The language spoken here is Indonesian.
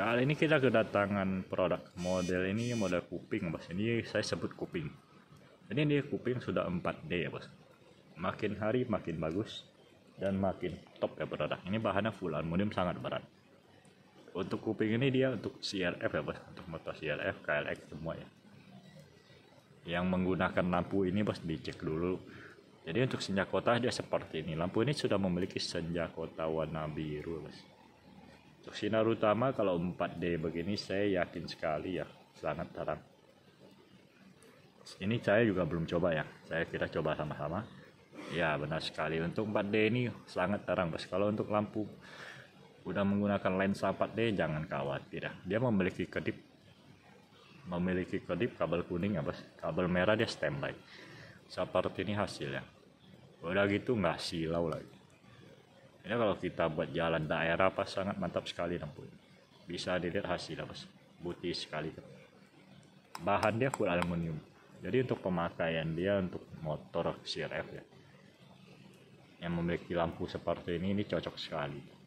Kali ini kita kedatangan produk model ini model kuping bos. Ini saya sebut kuping. Ini dia kuping sudah 4D ya bos. Makin hari makin bagus dan makin top ya produk. Ini bahannya full aluminium sangat berat. Untuk kuping ini dia untuk CRF ya bos. Untuk motor CRF, KLX semua ya. Yang menggunakan lampu ini bos dicek dulu. Jadi untuk senja kota dia seperti ini. Lampu ini sudah memiliki senja kota warna biru bos. Untuk sinar utama kalau 4D begini saya yakin sekali ya sangat terang. Ini saya juga belum coba ya. Saya kita coba sama-sama. Ya benar sekali. Untuk 4D ini sangat terang bos. Kalau untuk lampu udah menggunakan lensa 4D jangan khawatir ya. Dia memiliki kedip memiliki kedip kabel kuning ya bos. Kabel merah dia standby Seperti ini hasilnya. Udah gitu nggak silau lagi ini ya, kalau kita buat jalan daerah pas sangat mantap sekali nampun bisa dilihat hasilnya pas putih sekali tuh bahan dia full aluminium jadi untuk pemakaian dia untuk motor CRF ya yang memiliki lampu seperti ini ini cocok sekali